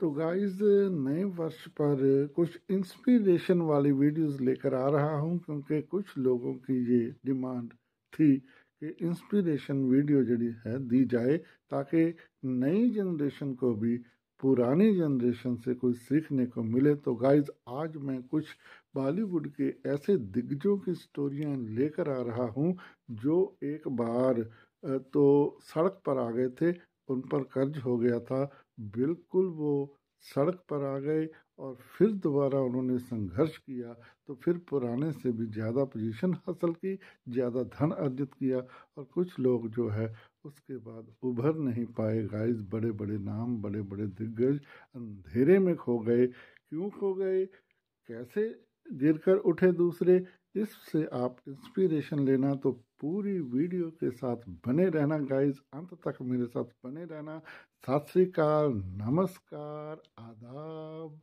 तो गाइस नए वर्ष पर कुछ इंस्पिरेशन वाली वीडियोस लेकर आ रहा हूं क्योंकि कुछ लोगों की ये डिमांड थी कि इंस्पिरेशन वीडियो जड़ी है दी जाए ताकि नई जनरेशन को भी पुरानी जनरेशन से कुछ सीखने को मिले तो गाइज आज मैं कुछ बॉलीवुड के ऐसे दिग्गजों की स्टोरियाँ लेकर आ रहा हूँ जो एक बार तो सड़क पर आ गए थे उन पर कर्ज हो गया था बिल्कुल वो सड़क पर आ गए और फिर दोबारा उन्होंने संघर्ष किया तो फिर पुराने से भी ज़्यादा पोजीशन हासिल की ज़्यादा धन अर्जित किया और कुछ लोग जो है उसके बाद उभर नहीं पाए गाइस बड़े बड़े नाम बड़े बड़े दिग्गज अंधेरे में खो गए क्यों खो गए कैसे गिर कर उठे दूसरे इससे आप इंस्पिरेशन लेना तो पूरी वीडियो के साथ बने रहना गाइस अंत तक मेरे साथ बने रहना सत श्रीकाल नमस्कार आदाब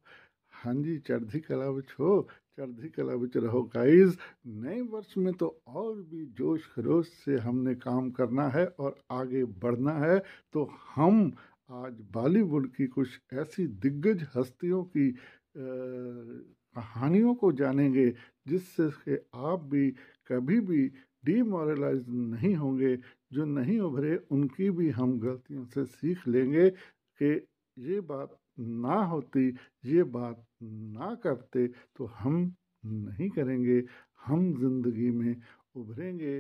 हाँ जी चढ़ी कला विच हो चढ़ी कला विच रहो गाइस नए वर्ष में तो और भी जोश खरोश से हमने काम करना है और आगे बढ़ना है तो हम आज बॉलीवुड की कुछ ऐसी दिग्गज हस्तियों की आ, कहानियों को जानेंगे जिससे कि आप भी कभी भी डीमोरलाइज नहीं होंगे जो नहीं उभरे उनकी भी हम गलतियों से सीख लेंगे कि ये बात ना होती ये बात ना करते तो हम नहीं करेंगे हम जिंदगी में उभरेंगे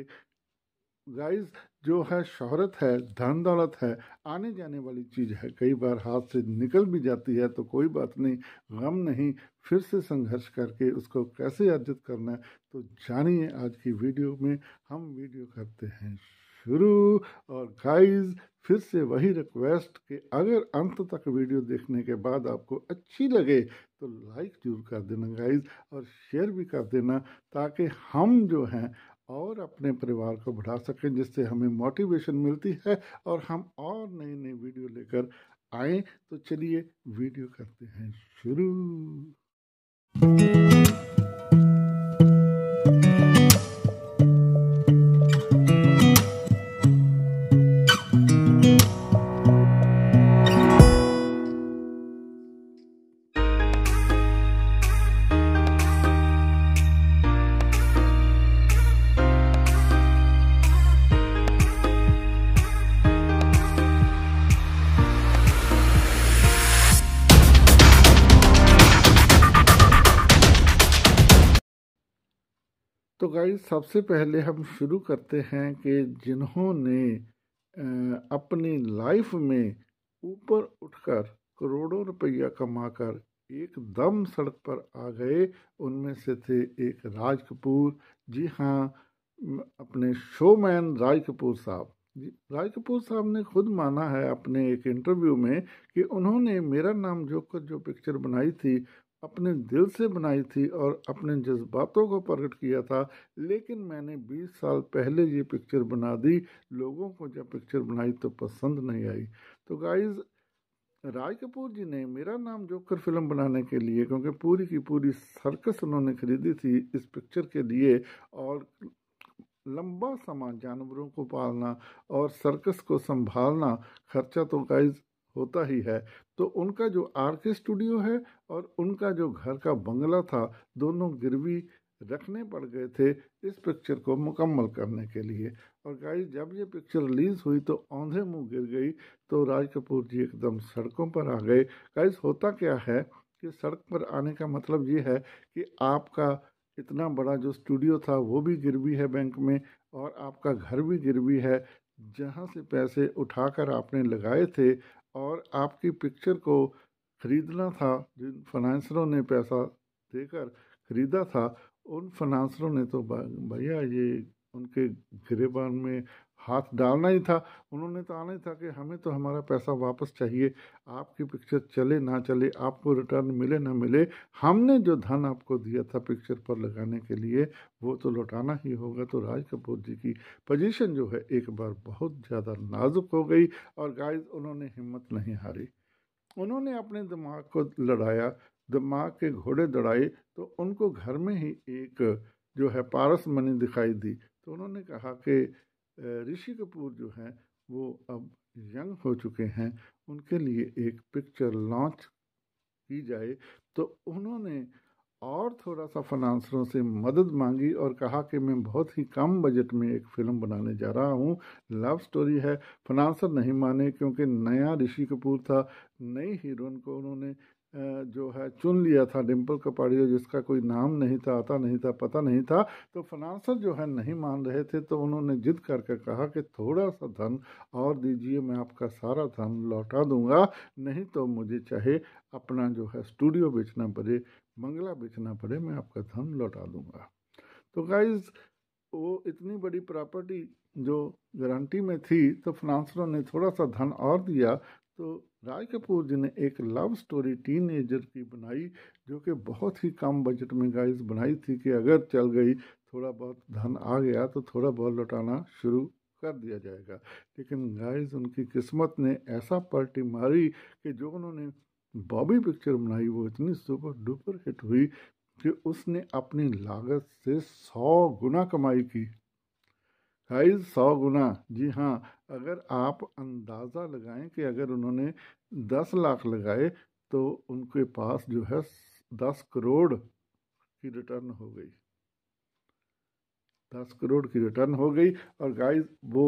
गाइस जो है शोहरत है धन दौलत है आने जाने वाली चीज़ है कई बार हाथ से निकल भी जाती है तो कोई बात नहीं गम नहीं फिर से संघर्ष करके उसको कैसे अर्जित करना है तो जानिए आज की वीडियो में हम वीडियो करते हैं शुरू और गाइस फिर से वही रिक्वेस्ट कि अगर अंत तक वीडियो देखने के बाद आपको अच्छी लगे तो लाइक जरूर कर देना गाइस और शेयर भी कर देना ताकि हम जो हैं और अपने परिवार को बढ़ा सकें जिससे हमें मोटिवेशन मिलती है और हम और नई नई वीडियो लेकर आए तो चलिए वीडियो करते हैं शुरू तो गाइस सबसे पहले हम शुरू करते हैं कि जिन्होंने अपनी लाइफ में ऊपर उठकर करोड़ों रुपया कमाकर एकदम सड़क पर आ गए उनमें से थे एक राज कपूर जी हाँ अपने शोमैन राज कपूर साहब राज कपूर साहब ने खुद माना है अपने एक इंटरव्यू में कि उन्होंने मेरा नाम जोकर जो पिक्चर बनाई थी अपने दिल से बनाई थी और अपने जज्बातों को प्रकट किया था लेकिन मैंने 20 साल पहले ये पिक्चर बना दी लोगों को जब पिक्चर बनाई तो पसंद नहीं आई तो गाइज़ राज कपूर जी ने मेरा नाम जोकर फिल्म बनाने के लिए क्योंकि पूरी की पूरी सर्कस उन्होंने खरीदी थी इस पिक्चर के लिए और लंबा समा जानवरों को पालना और सर्कस को संभालना खर्चा तो गाइज होता ही है तो उनका जो आर के स्टूडियो है और उनका जो घर का बंगला था दोनों गिरवी रखने पड़ गए थे इस पिक्चर को मुकम्मल करने के लिए और गाइस जब ये पिक्चर रिलीज़ हुई तो औंधे मुंह गिर गई तो राज कपूर जी एकदम सड़कों पर आ गए गाइस होता क्या है कि सड़क पर आने का मतलब ये है कि आपका इतना बड़ा जो स्टूडियो था वो भी गिरवी है बैंक में और आपका घर भी गिरवी है जहाँ से पैसे उठाकर आपने लगाए थे और आपकी पिक्चर को खरीदना था जिन फाइनेंसरों ने पैसा देकर खरीदा था उन फाइनेंसरों ने तो भैया ये उनके गिरेबान में हाथ डालना ही था उन्होंने तो आना ही था कि हमें तो हमारा पैसा वापस चाहिए आपकी पिक्चर चले ना चले आपको रिटर्न मिले ना मिले हमने जो धन आपको दिया था पिक्चर पर लगाने के लिए वो तो लौटाना ही होगा तो राज कपूर जी की पोजीशन जो है एक बार बहुत ज़्यादा नाजुक हो गई और गाइस उन्होंने हिम्मत नहीं हारी उन्होंने अपने दिमाग को लड़ाया दिमाग के घोड़े दौड़ाए तो उनको घर में ही एक जो है पारस मनी दिखाई दी तो उन्होंने कहा कि ऋषि कपूर जो हैं वो अब यंग हो चुके हैं उनके लिए एक पिक्चर लॉन्च की जाए तो उन्होंने और थोड़ा सा फनांसरों से मदद मांगी और कहा कि मैं बहुत ही कम बजट में एक फिल्म बनाने जा रहा हूँ लव स्टोरी है फनांसर नहीं माने क्योंकि नया ऋषि कपूर था नई हीरोइन को उन्होंने जो है चुन लिया था डिम्पल कपाड़ी जिसका कोई नाम नहीं था आता नहीं था पता नहीं था तो फनांसर जो है नहीं मान रहे थे तो उन्होंने जिद करके कहा कि थोड़ा सा धन और दीजिए मैं आपका सारा धन लौटा दूंगा नहीं तो मुझे चाहे अपना जो है स्टूडियो बेचना पड़े मंगला बेचना पड़े मैं आपका धन लौटा दूंगा तो गाइज वो इतनी बड़ी प्रॉपर्टी जो गारंटी में थी तो फ्रांसरों ने थोड़ा सा धन और दिया तो राज कपूर जी ने एक लव स्टोरी टीन एजर की बनाई जो कि बहुत ही कम बजट में गाइस बनाई थी कि अगर चल गई थोड़ा बहुत धन आ गया तो थोड़ा बहुत लौटाना शुरू कर दिया जाएगा लेकिन गाइस उनकी किस्मत ने ऐसा पलटी मारी कि जो उन्होंने बॉबी पिक्चर बनाई वो इतनी सुपर डुपर हिट हुई कि उसने अपनी लागत से सौ गुना कमाई की गाइस सौ गुना जी हाँ अगर आप अंदाज़ा लगाएं कि अगर उन्होंने दस लाख लगाए तो उनके पास जो है दस करोड़ की रिटर्न हो गई दस करोड़ की रिटर्न हो गई और गाइस वो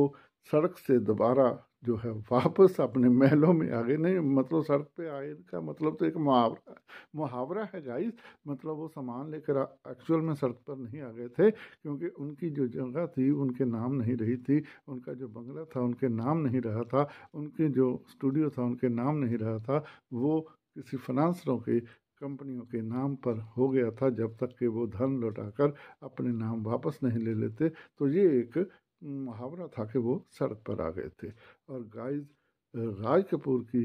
सड़क से दोबारा जो है वापस अपने महलों में आ गए नहीं मतलब सड़क पे आए का मतलब तो एक मुहावरा मुहावरा है गाइस मतलब वो सामान लेकर एक्चुअल में सड़क पर नहीं आ गए थे क्योंकि उनकी जो जगह थी उनके नाम नहीं रही थी उनका जो बंगला था उनके नाम नहीं रहा था उनके जो स्टूडियो था उनके नाम नहीं रहा था वो किसी फनांसरों के कंपनियों के नाम पर हो गया था जब तक कि वो धन लौटाकर अपने नाम वापस नहीं ले लेते तो ये एक मुहावरा था कि वो सड़क पर आ गए थे और गाइज राज कपूर की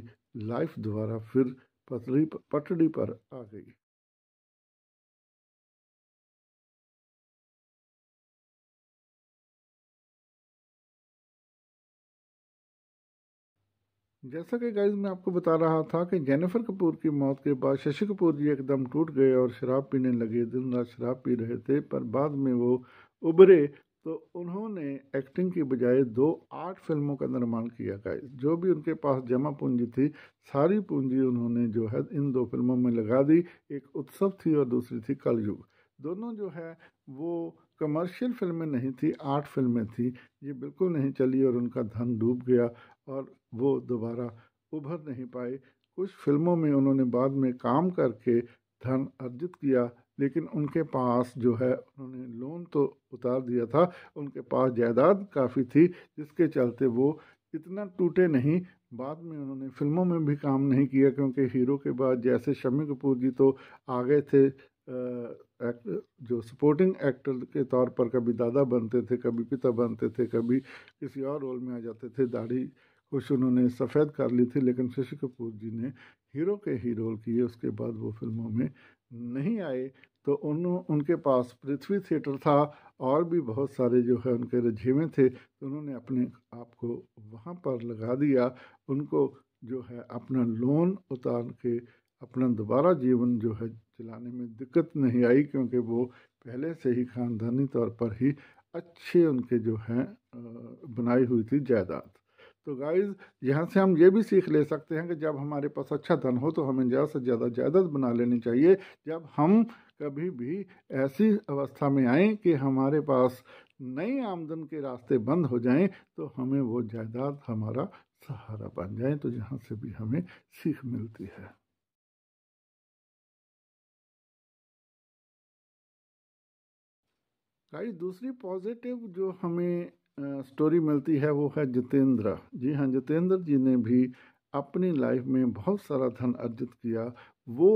लाइफ द्वारा फिर पतली पटड़ी पर आ गई जैसा कि गाइज मैं आपको बता रहा था कि जेनिफर कपूर की मौत के बाद शशि कपूर जी एकदम टूट गए और शराब पीने लगे दिन रात शराब पी रहे थे पर बाद में वो उभरे तो उन्होंने एक्टिंग की बजाय दो आठ फिल्मों का निर्माण किया गाइस जो भी उनके पास जमा पूंजी थी सारी पूंजी उन्होंने जो है इन दो फिल्मों में लगा दी एक उत्सव थी और दूसरी थी कलयुग दोनों जो है वो कमर्शियल फिल्में नहीं थी आठ फिल्में थी ये बिल्कुल नहीं चली और उनका धन डूब गया और वो दोबारा उभर नहीं पाए कुछ फिल्मों में उन्होंने बाद में काम करके धन अर्जित किया लेकिन उनके पास जो है उन्होंने लोन तो उतार दिया था उनके पास जायदाद काफ़ी थी जिसके चलते वो इतना टूटे नहीं बाद में उन्होंने फिल्मों में भी काम नहीं किया क्योंकि हीरो के बाद जैसे शम्मी कपूर जी तो आ गए थे एक, जो सपोर्टिंग एक्टर के तौर पर कभी दादा बनते थे कभी पिता बनते थे कभी किसी और रोल में आ जाते थे दाढ़ी कुछ उन्होंने सफ़ेद कर ली थी लेकिन शशि कपूर जी ने हीरो के ही रोल किए उसके बाद वो फिल्मों में नहीं आए तो उन उनके पास पृथ्वी थिएटर था और भी बहुत सारे जो है उनके रझेवें थे तो उन्होंने अपने आप को वहाँ पर लगा दिया उनको जो है अपना लोन उतार के अपना दोबारा जीवन जो है चलाने में दिक्कत नहीं आई क्योंकि वो पहले से ही ख़ानदानी तौर पर ही अच्छे उनके जो हैं बनाई हुई थी जायदाद तो गाइज यहाँ से हम ये भी सीख ले सकते हैं कि जब हमारे पास अच्छा धन हो तो हमें ज़्यादा से ज़्यादा जायदाद बना लेनी चाहिए जब हम कभी भी ऐसी अवस्था में आए कि हमारे पास नई आमदन के रास्ते बंद हो जाएं तो हमें वो जायदाद हमारा सहारा बन जाए तो यहाँ से भी हमें सीख मिलती है गाइस दूसरी पॉजिटिव जो हमें स्टोरी मिलती है वो है जितेंद्र जी हाँ जितेंद्र जी ने भी अपनी लाइफ में बहुत सारा धन अर्जित किया वो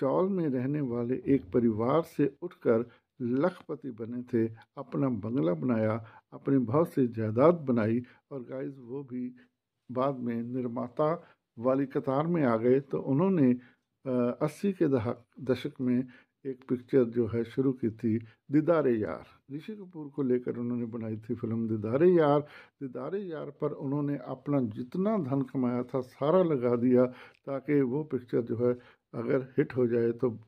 चौल में रहने वाले एक परिवार से उठकर लखपति बने थे अपना बंगला बनाया अपनी बहुत सी जायदाद बनाई और गाइस वो भी बाद में निर्माता वाली कतार में आ गए तो उन्होंने अस्सी के दशक में एक पिक्चर जो है शुरू की थी दीदारे यार ऋषि कपूर को लेकर उन्होंने बनाई थी फिल्म दीदारे यार दीदारे यार पर उन्होंने अपना जितना धन कमाया था सारा लगा दिया ताकि वो पिक्चर जो है अगर हिट हो जाए तो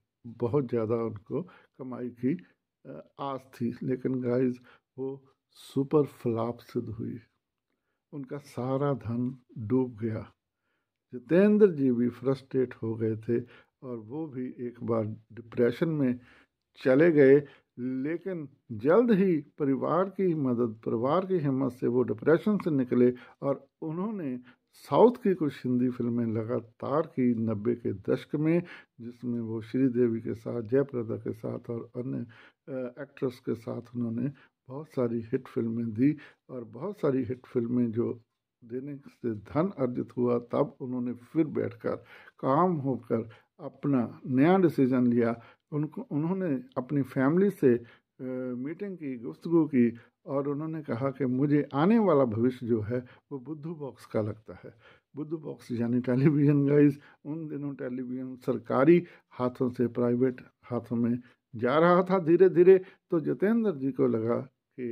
बहुत ज़्यादा उनको कमाई की आस थी लेकिन गाइस वो सुपर फ्लॉप सिद्ध हुई उनका सारा धन डूब गया जितेंद्र जी भी फ्रस्ट्रेट हो गए थे और वो भी एक बार डिप्रेशन में चले गए लेकिन जल्द ही परिवार की मदद परिवार की हिम्मत से वो डिप्रेशन से निकले और उन्होंने साउथ की कुछ हिंदी फिल्में लगातार की नब्बे के दशक में जिसमें वो श्रीदेवी के साथ जयप्रदा के साथ और अन्य एक्ट्रेस के साथ उन्होंने बहुत सारी हिट फिल्में दी और बहुत सारी हिट फिल्में जो देने से धन अर्जित हुआ तब उन्होंने फिर बैठकर काम होकर अपना नया डिसीजन लिया उनको उन्होंने अपनी फैमिली से मीटिंग की गुफ्तु की और उन्होंने कहा कि मुझे आने वाला भविष्य जो है वो बुद्धू बॉक्स का लगता है बुद्धू बॉक्स यानी टेलीविज़न गाइस उन दिनों टेलीविज़न सरकारी हाथों से प्राइवेट हाथों में जा रहा था धीरे धीरे तो जितेंद्र जी को लगा कि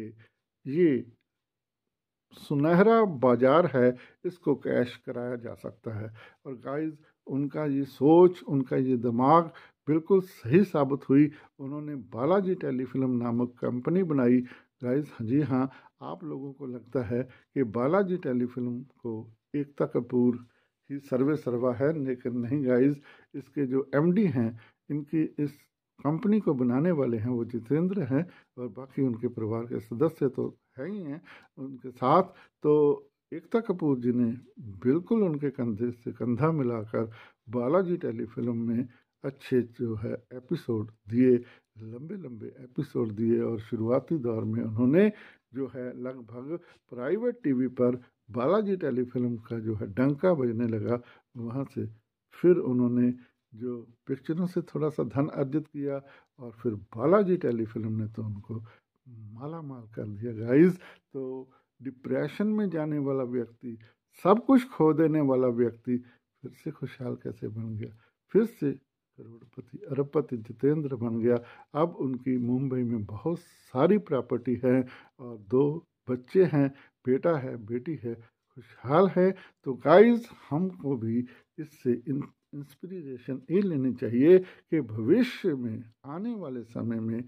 ये सुनहरा बाजार है इसको कैश कराया जा सकता है और गाइस उनका ये सोच उनका ये दिमाग बिल्कुल सही साबित हुई उन्होंने बालाजी टेलीफिल्म नामक कंपनी बनाई गाइस जी हाँ आप लोगों को लगता है कि बालाजी टेलीफिल्म को एकता कपूर ही सर्वे सर्वा है लेकिन नहीं गाइस इसके जो एमडी हैं इनकी इस कंपनी को बनाने वाले हैं वो जितेंद्र हैं और बाकी उनके परिवार के सदस्य तो है ही हैं उनके साथ तो एकता कपूर जी ने बिल्कुल उनके कंधे से कंधा मिलाकर बालाजी टेलीफिल्म में अच्छे जो है एपिसोड दिए लंबे लंबे एपिसोड दिए और शुरुआती दौर में उन्होंने जो है लगभग प्राइवेट टीवी पर बालाजी टेलीफिल्म का जो है डंका बजने लगा वहाँ से फिर उन्होंने जो पिक्चरों से थोड़ा सा धन अर्जित किया और फिर बालाजी टेलीफिल्म ने तो उनको माला माल कर दिया गाइस तो डिप्रेशन में जाने वाला व्यक्ति सब कुछ खो देने वाला व्यक्ति फिर से खुशहाल कैसे बन गया फिर से करोड़पति अरबपति जितेंद्र बन गया अब उनकी मुंबई में बहुत सारी प्रॉपर्टी है और दो बच्चे हैं बेटा है बेटी है खुशहाल है तो गाइस हमको भी इससे इन इंस्पिरेशन ये लेनी चाहिए कि भविष्य में आने वाले समय में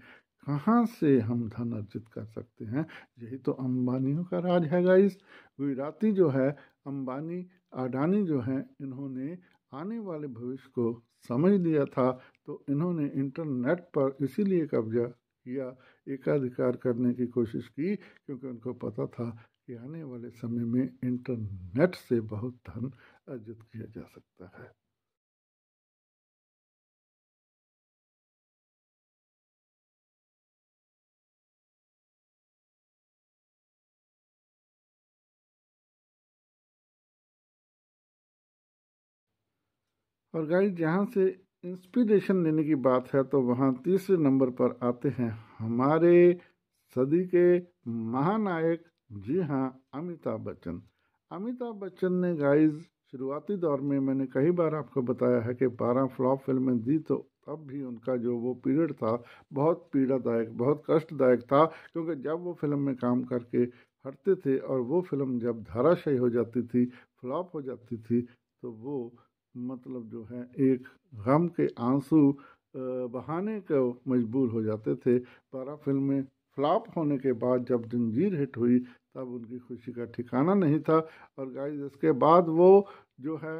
कहाँ से हम धन अर्जित कर सकते हैं यही तो अंबानियों का राज है गाइस गुजराती जो है अंबानी अडानी जो है इन्होंने आने वाले भविष्य को समझ लिया था तो इन्होंने इंटरनेट पर इसीलिए कब्जा किया एकाधिकार करने की कोशिश की क्योंकि उनको पता था कि आने वाले समय में इंटरनेट से बहुत धन अर्जित किया जा सकता है और गाइस जहाँ से इंस्पिरेशन लेने की बात है तो वहाँ तीसरे नंबर पर आते हैं हमारे सदी के महानायक जी हाँ अमिताभ बच्चन अमिताभ बच्चन ने गाइस शुरुआती दौर में मैंने कई बार आपको बताया है कि बारह फ्लॉप फिल्में दी तो तब भी उनका जो वो पीरियड था बहुत पीड़ादायक बहुत कष्टदायक था क्योंकि जब वो फिल्म में काम करके हटते थे और वो फिल्म जब धाराशायी हो जाती थी फ्लॉप हो जाती थी तो वो मतलब जो है एक गम के आंसू बहाने को मजबूर हो जाते थे बारह फिल्में फ्लॉप होने के बाद जब जंजीर हिट हुई तब उनकी खुशी का ठिकाना नहीं था और गाइस इसके बाद वो जो है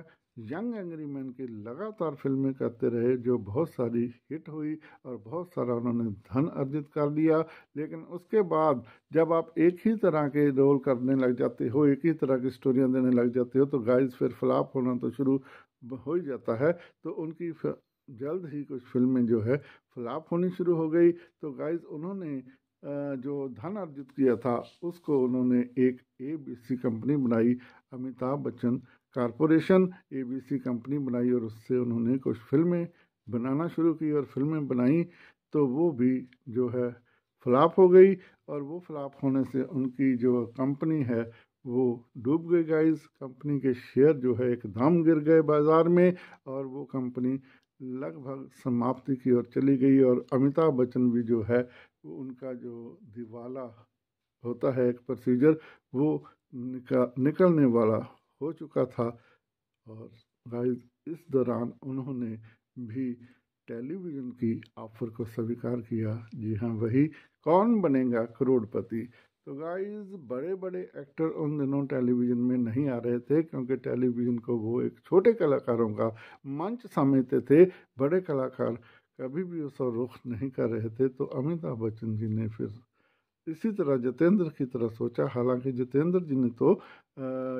यंग एंग्री मैन की लगातार फिल्में करते रहे जो बहुत सारी हिट हुई और बहुत सारा उन्होंने धन अर्जित कर लिया लेकिन उसके बाद जब आप एक ही तरह के रोल करने लग जाते हो एक ही तरह की स्टोरियाँ देने लग जाते हो तो गाइस फिर फ्लॉप होना तो शुरू हो ही जाता है तो उनकी जल्द ही कुछ फिल्में जो है फ्लॉप होनी शुरू हो गई तो गाइज उन्होंने जो धन अर्जित किया था उसको उन्होंने एक एबीसी कंपनी बनाई Amitabh Bachchan corporation ABC company बनाई और उससे उन्होंने कुछ फिल्में बनाना शुरू की और फिल्में बनाई तो वो भी जो है फ्लॉप हो गई और वो फ्लॉप होने से उनकी जो कंपनी है वो डूब गए गाइस कंपनी के शेयर जो है एकदम गिर गए बाज़ार में और वो कंपनी लगभग समाप्ति की ओर चली गई और अमिताभ बच्चन भी जो है उनका जो दिवाला होता है एक प्रोसीजर वो निका निकलने वाला हो चुका था और गाइस इस दौरान उन्होंने भी टेलीविज़न की ऑफर को स्वीकार किया जी हाँ वही कौन बनेगा करोड़पति तो गाइस बड़े बड़े एक्टर उन दिनों टेलीविज़न में नहीं आ रहे थे क्योंकि टेलीविज़न को वो एक छोटे कलाकारों का मंच समझते थे बड़े कलाकार कभी भी उसका रुख नहीं कर रहे थे तो अमिताभ बच्चन जी ने फिर इसी तरह जितेंद्र की तरह सोचा हालांकि जितेंद्र जी ने तो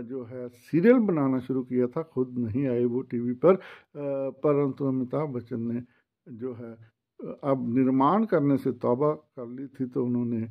जो है सीरियल बनाना शुरू किया था खुद नहीं आए वो टीवी पर परंतु अमिताभ बच्चन ने जो है अब निर्माण करने से तौबा कर ली थी तो उन्होंने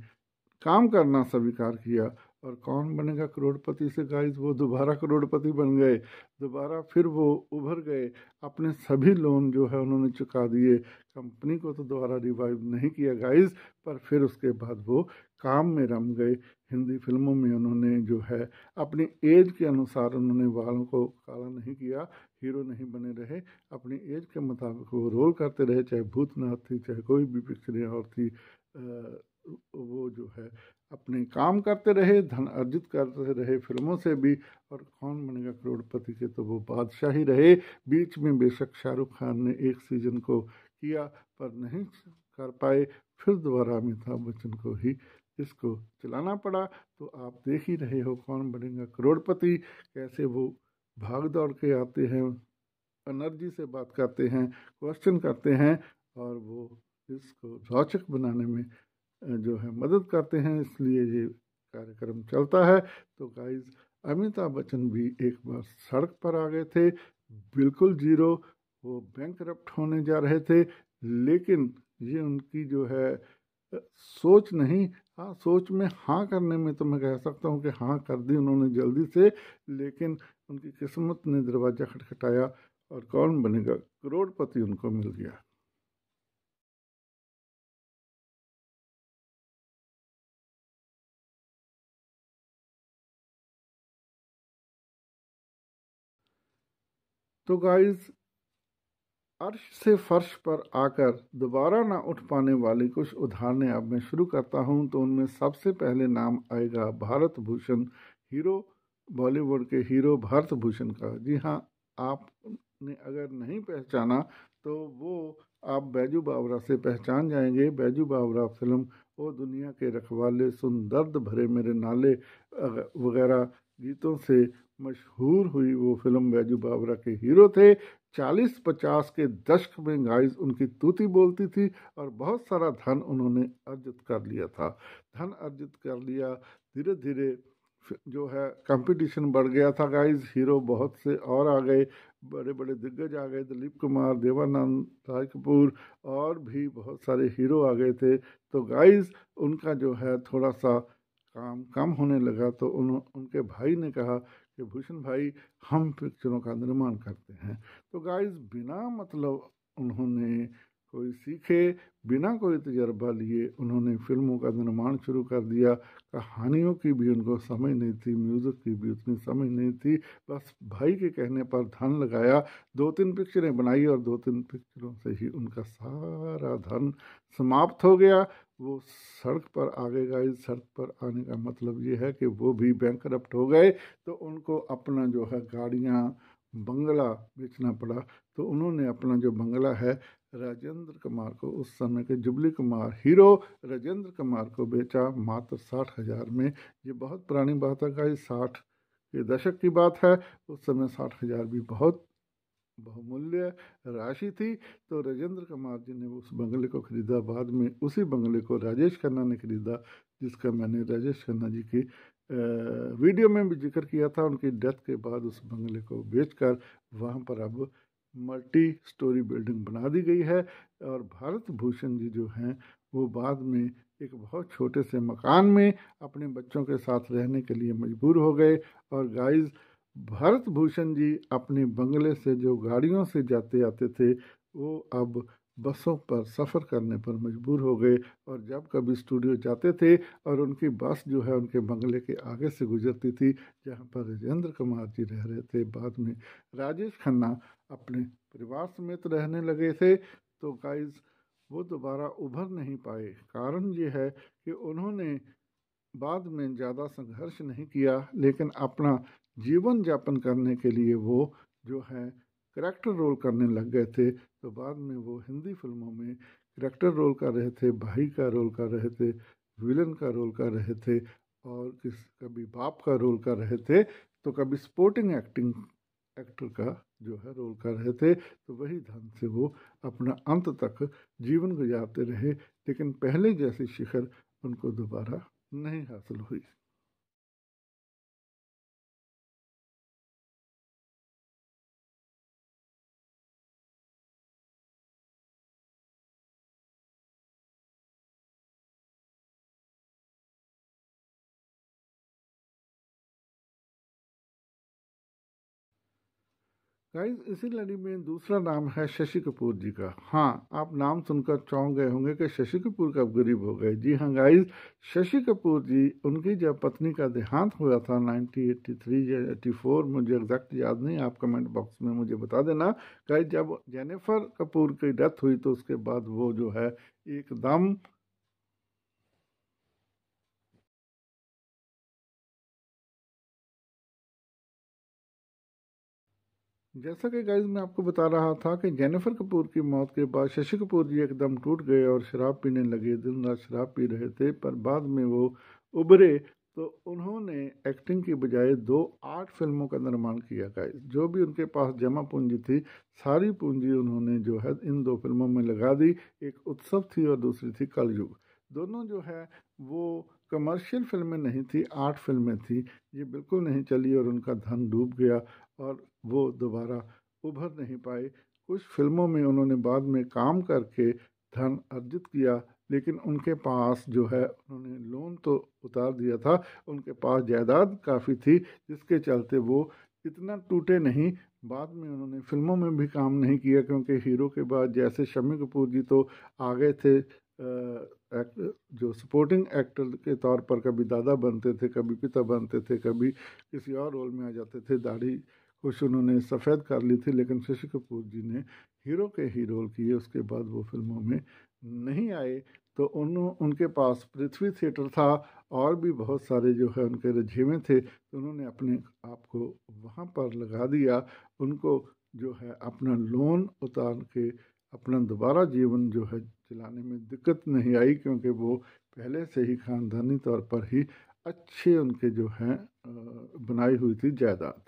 काम करना स्वीकार किया और कौन बनेगा करोड़पति से गाइस वो दोबारा करोड़पति बन गए दोबारा फिर वो उभर गए अपने सभी लोन जो है उन्होंने चुका दिए कंपनी को तो दोबारा रिवाइव नहीं किया गाइस पर फिर उसके बाद वो काम में रम गए हिंदी फिल्मों में उन्होंने जो है अपनी एज के अनुसार उन्होंने बालों को काला नहीं किया हीरो नहीं बने रहे अपनी एज के मुताबिक वो रोल करते रहे चाहे भूतनाथ थी चाहे कोई भी पिक्चरें और थी आ, वो जो है अपने काम करते रहे धन अर्जित करते रहे फिल्मों से भी और कौन बनेगा करोड़पति के तो वो बादशाह ही रहे बीच में बेशक शाहरुख खान ने एक सीजन को किया पर नहीं कर पाए फिर दोबारा अमिताभ बच्चन को ही इसको चलाना पड़ा तो आप देख ही रहे हो कौन बनेगा करोड़पति कैसे वो भाग दौड़ के आते हैं एनर्जी से बात करते हैं क्वेश्चन करते हैं और वो इसको रोचक बनाने में जो है मदद करते हैं इसलिए ये कार्यक्रम चलता है तो गाइज अमिताभ बच्चन भी एक बार सड़क पर आ गए थे बिल्कुल जीरो वो बैंक होने जा रहे थे लेकिन ये उनकी जो है सोच नहीं हाँ सोच में हाँ करने में तो मैं कह सकता हूँ कि हाँ कर दी उन्होंने जल्दी से लेकिन उनकी किस्मत ने दरवाज़ा खटखटाया और कौन बनेगा करोड़पति उनको मिल गया तो गाइस अर्श से फर्श पर आकर दोबारा ना उठ पाने वाली कुछ उदाहरणें अब मैं शुरू करता हूं तो उनमें सबसे पहले नाम आएगा भारत भूषण हीरो बॉलीवुड के हीरो भारत भूषण का जी हाँ आपने अगर नहीं पहचाना तो वो आप बैजू बावरा से पहचान जाएंगे बैजू बावरा फिल्म ओ दुनिया के रखवाले सुन दर्द भरे मेरे नाले वगैरह गीतों से मशहूर हुई वो फिल्म बैजू बाबरा के हीरो थे चालीस पचास के दशक में गाइस उनकी तूती बोलती थी और बहुत सारा धन उन्होंने अर्जित कर लिया था धन अर्जित कर लिया धीरे धीरे जो है कंपटीशन बढ़ गया था गाइस हीरो बहुत से और आ गए बड़े बड़े दिग्गज आ गए दिलीप कुमार देवानंद राज कपूर और भी बहुत सारे हीरो आ गए थे तो गाइस उनका जो है थोड़ा सा काम कम होने लगा तो उन उनके भाई ने कहा कि भूषण भाई हम पिक्चरों का निर्माण करते हैं तो गाइस बिना मतलब उन्होंने कोई सीखे बिना कोई तजर्बा लिए उन्होंने फिल्मों का निर्माण शुरू कर दिया कहानियों की भी उनको समझ नहीं थी म्यूज़िक की भी उतनी समझ नहीं थी बस भाई के कहने पर धन लगाया दो तीन पिक्चरें बनाई और दो तीन पिक्चरों से ही उनका सारा धन समाप्त हो गया वो सड़क पर आ गए इस सड़क पर आने का मतलब ये है कि वो भी बैंक हो गए तो उनको अपना जो है गाड़ियाँ बंगला बेचना पड़ा तो उन्होंने अपना जो बंगला है राजेंद्र कुमार को उस समय के जुबली कुमार हीरो राजेंद्र कुमार को बेचा मात्र साठ हज़ार में ये बहुत पुरानी बात है गाइस साठ के दशक की बात है उस समय साठ हज़ार भी बहुत बहुमूल्य राशि थी तो राजेंद्र कुमार जी ने उस बंगले को खरीदा बाद में उसी बंगले को राजेश खन्ना ने खरीदा जिसका मैंने राजेश खन्ना जी की वीडियो में भी जिक्र किया था उनकी डेथ के बाद उस बंगले को बेचकर वहाँ पर अब मल्टी स्टोरी बिल्डिंग बना दी गई है और भारत भूषण जी जो हैं वो बाद में एक बहुत छोटे से मकान में अपने बच्चों के साथ रहने के लिए मजबूर हो गए और गाइज़ भरत भूषण जी अपने बंगले से जो गाड़ियों से जाते आते थे वो अब बसों पर सफ़र करने पर मजबूर हो गए और जब कभी स्टूडियो जाते थे और उनकी बस जो है उनके बंगले के आगे से गुजरती थी जहाँ पर राजेंद्र कुमार जी रह रहे थे बाद में राजेश खन्ना अपने परिवार समेत रहने लगे थे तो गाइज वो दोबारा उभर नहीं पाए कारण ये है कि उन्होंने बाद में ज़्यादा संघर्ष नहीं किया लेकिन अपना जीवन यापन करने के लिए वो जो है करैक्टर रोल करने लग गए थे तो बाद में वो हिंदी फिल्मों में करैक्टर रोल कर रहे थे भाई का रोल कर रहे थे विलन का रोल कर रहे थे और किस कभी बाप का रोल कर रहे थे तो कभी स्पोर्टिंग एक्टिंग एक्टर का जो है रोल कर रहे थे तो वही ढंग से वो अपना अंत तक जीवन गुजारते रहे लेकिन पहले जैसी शिखर उनको दोबारा नहीं हासिल हुई गाइज इसी लड़ी में दूसरा नाम है शशि कपूर जी का हाँ आप नाम सुनकर चौंक गए होंगे कि शशि कपूर कब गरीब हो गए जी हाँ गाइज शशि कपूर जी उनकी जब पत्नी का देहांत हुआ था 1983 या 84 मुझे एग्जैक्ट याद नहीं आप कमेंट बॉक्स में मुझे बता देना गाइज जब जेनिफर कपूर की डेथ हुई तो उसके बाद वो जो है एकदम जैसा कि गाइज मैं आपको बता रहा था कि जेनिफर कपूर की मौत के बाद शशि कपूर जी एकदम टूट गए और शराब पीने लगे दिन रात शराब पी रहे थे पर बाद में वो उभरे तो उन्होंने एक्टिंग की बजाय दो आठ फिल्मों का निर्माण किया गाइज जो भी उनके पास जमा पूंजी थी सारी पूंजी उन्होंने जो है इन दो फिल्मों में लगा दी एक उत्सव थी और दूसरी थी कलयुग दोनों जो है वो कमर्शियल फिल्में नहीं थी आठ फिल्में थी ये बिल्कुल नहीं चली और उनका धन डूब गया और वो दोबारा उभर नहीं पाए कुछ फिल्मों में उन्होंने बाद में काम करके धन अर्जित किया लेकिन उनके पास जो है उन्होंने लोन तो उतार दिया था उनके पास जायदाद काफ़ी थी जिसके चलते वो इतना टूटे नहीं बाद में उन्होंने फिल्मों में भी काम नहीं किया क्योंकि हीरो के बाद जैसे शम्मी कपूर जी तो आ गए थे एक, जो सपोर्टिंग एक्टर के तौर पर कभी दादा बनते थे कभी पिता बनते थे कभी किसी और रोल में आ जाते थे दाढ़ी कुछ उन्होंने सफ़ेद कर ली थी लेकिन शशि कपूर जी ने हीरो के ही रोल किए उसके बाद वो फिल्मों में नहीं आए तो उन उनके पास पृथ्वी थिएटर था और भी बहुत सारे जो है उनके रझेवे थे तो उन्होंने अपने आप को वहाँ पर लगा दिया उनको जो है अपना लोन उतार के अपना दोबारा जीवन जो है चलाने में दिक्कत नहीं आई क्योंकि वो पहले से ही ख़ानदानी तौर पर ही अच्छे उनके जो हैं बनाई हुई थी जायदाद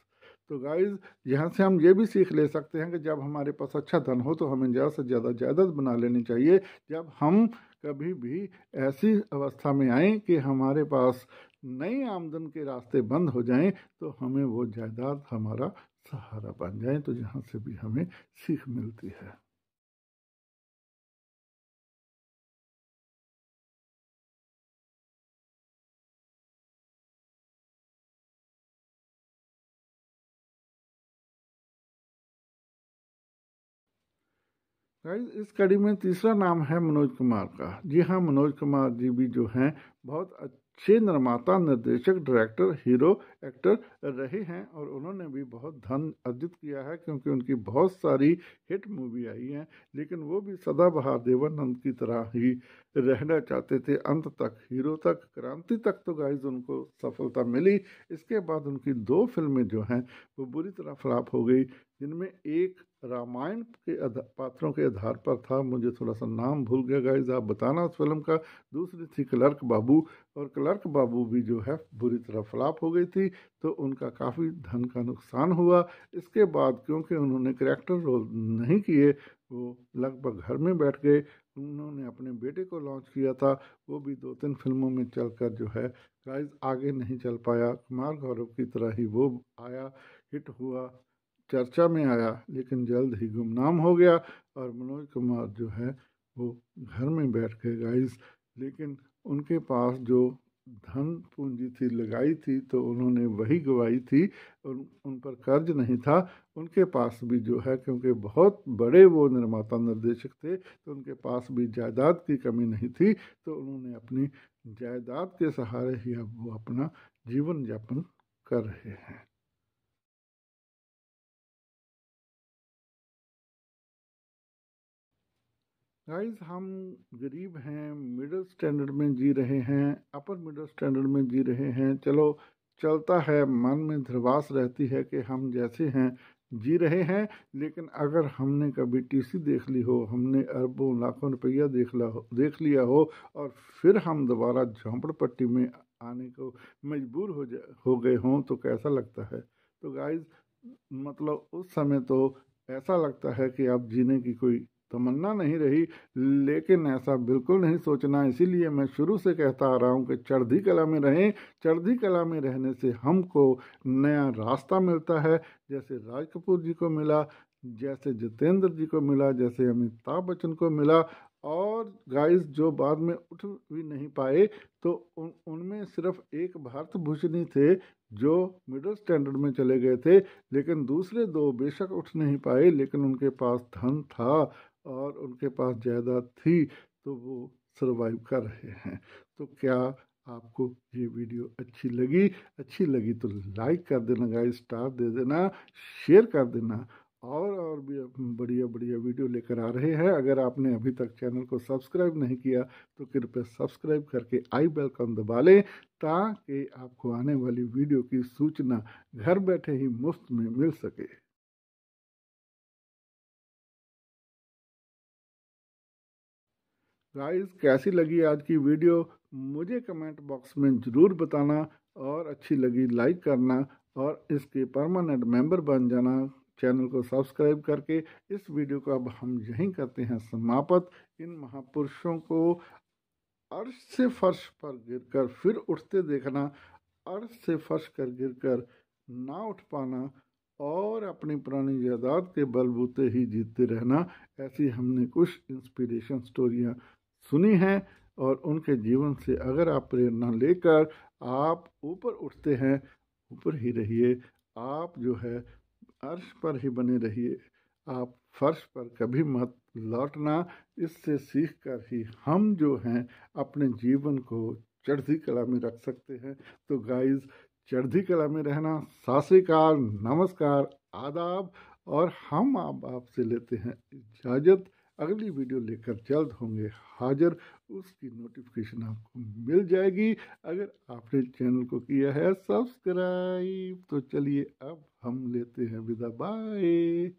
तो गाइज यहाँ से हम ये भी सीख ले सकते हैं कि जब हमारे पास अच्छा धन हो तो हमें ज़्यादा से ज़्यादा जायदाद बना लेनी चाहिए जब हम कभी भी ऐसी अवस्था में आए कि हमारे पास नई आमदन के रास्ते बंद हो जाएं तो हमें वो जायदाद हमारा सहारा बन जाए तो यहाँ से भी हमें सीख मिलती है इस कड़ी में तीसरा नाम है मनोज कुमार का जी हाँ मनोज कुमार जी भी जो हैं बहुत अच्छे निर्माता निर्देशक डायरेक्टर हीरो एक्टर रहे हैं और उन्होंने भी बहुत धन अर्जित किया है क्योंकि उनकी बहुत सारी हिट मूवी आई हैं लेकिन वो भी सदाबहार देवानंद की तरह ही रहना चाहते थे अंत तक हीरो तक क्रांति तक तो गाइज उनको सफलता मिली इसके बाद उनकी दो फिल्में जो हैं वो बुरी तरह फ्लॉप हो गई जिनमें एक रामायण के पात्रों के आधार पर था मुझे थोड़ा सा नाम भूल गया गाइज आप बताना उस फिल्म का दूसरी थी क्लर्क बाबू और क्लर्क बाबू भी जो है बुरी तरह फ्लॉप हो गई थी तो उनका काफ़ी धन का नुकसान हुआ इसके बाद क्योंकि उन्होंने करेक्टर रोल नहीं किए वो लगभग घर में बैठ गए उन्होंने अपने बेटे को लॉन्च किया था वो भी दो तीन फिल्मों में चलकर जो है प्राइज आगे नहीं चल पाया कुमार गौरव की तरह ही वो आया हिट हुआ चर्चा में आया लेकिन जल्द ही गुमनाम हो गया और मनोज कुमार जो है वो घर में बैठ गए गाइस लेकिन उनके पास जो धन पूंजी थी लगाई थी तो उन्होंने वही गवाई थी और उन पर कर्ज नहीं था उनके पास भी जो है क्योंकि बहुत बड़े वो निर्माता निर्देशक थे तो उनके पास भी जायदाद की कमी नहीं थी तो उन्होंने अपनी जायदाद के सहारे ही अब वो अपना जीवन यापन कर रहे हैं गाइस हम गरीब हैं मिडिल स्टैंडर्ड में जी रहे हैं अपर मिडिल स्टैंडर्ड में जी रहे हैं चलो चलता है मन में धरवास रहती है कि हम जैसे हैं जी रहे हैं लेकिन अगर हमने कभी टीसी देख ली हो हमने अरबों लाखों रुपया देख ला हो देख लिया हो और फिर हम दोबारा झोंपड़पट्टी में आने को मजबूर हो जा हो गए हों तो कैसा लगता है तो गाइस मतलब उस समय तो ऐसा लगता है कि आप जीने की कोई तमन्ना तो नहीं रही लेकिन ऐसा बिल्कुल नहीं सोचना इसीलिए मैं शुरू से कहता आ रहा हूँ कि चढ़ती कला में रहें चढ़ती कला में रहने से हमको नया रास्ता मिलता है जैसे राज कपूर जी को मिला जैसे जितेंद्र जी को मिला जैसे अमिताभ बच्चन को मिला और गाइस जो बाद में उठ भी नहीं पाए तो उन उनमें सिर्फ एक भारत भूषणी थे जो मिडिल स्टैंडर्ड में चले गए थे लेकिन दूसरे दो बेशक उठ नहीं पाए लेकिन उनके पास धन था और उनके पास जायदाद थी तो वो सर्वाइव कर रहे हैं तो क्या आपको ये वीडियो अच्छी लगी अच्छी लगी तो लाइक कर देना गाइस स्टार दे देना शेयर कर देना और और भी बढ़िया बढ़िया वीडियो लेकर आ रहे हैं अगर आपने अभी तक चैनल को सब्सक्राइब नहीं किया तो कृपया सब्सक्राइब करके आई बेल कॉन दबा लें ताकि आपको आने वाली वीडियो की सूचना घर बैठे ही मुफ्त में मिल सके गाइस कैसी लगी आज की वीडियो मुझे कमेंट बॉक्स में ज़रूर बताना और अच्छी लगी लाइक करना और इसके परमानेंट मेंबर बन जाना चैनल को सब्सक्राइब करके इस वीडियो को अब हम यहीं करते हैं समाप्त इन महापुरुषों को अर्श से फर्श पर गिरकर फिर उठते देखना अर्श से फर्श कर गिरकर ना उठ पाना और अपनी पुरानी जायदाद के बलबूते ही जीतते रहना ऐसी हमने कुछ इंस्पिरेशन स्टोरियाँ सुनी है और उनके जीवन से अगर आप प्रेरणा लेकर आप ऊपर उठते हैं ऊपर ही रहिए आप जो है अर्श पर ही बने रहिए आप फर्श पर कभी मत लौटना इससे सीख कर ही हम जो हैं अपने जीवन को चढ़ती कला में रख सकते हैं तो गाइस चढ़ती कला में रहना सासिकाल नमस्कार आदाब और हम आप आपसे लेते हैं इजाज़त अगली वीडियो लेकर जल्द होंगे हाजिर उसकी नोटिफिकेशन आपको मिल जाएगी अगर आपने चैनल को किया है सब्सक्राइब तो चलिए अब हम लेते हैं विदा बाय